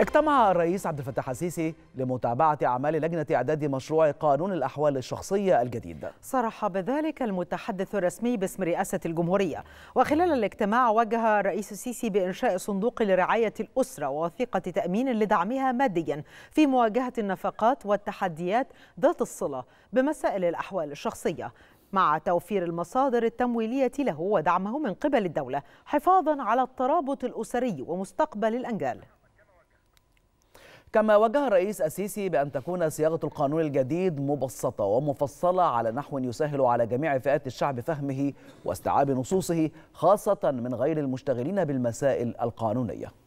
اجتمع الرئيس عبد الفتاح السيسي لمتابعة أعمال لجنة إعداد مشروع قانون الأحوال الشخصية الجديد. صرح بذلك المتحدث الرسمي باسم رئاسة الجمهورية، وخلال الاجتماع وجه الرئيس السيسي بإنشاء صندوق لرعاية الأسرة ووثيقة تأمين لدعمها ماديا في مواجهة النفقات والتحديات ذات الصلة بمسائل الأحوال الشخصية. مع توفير المصادر التمويلية له ودعمه من قبل الدولة حفاظا على الترابط الأسري ومستقبل الأنجال كما وجه الرئيس السيسي بأن تكون صياغة القانون الجديد مبسطة ومفصلة على نحو يسهل على جميع فئات الشعب فهمه واستيعاب نصوصه خاصة من غير المشتغلين بالمسائل القانونية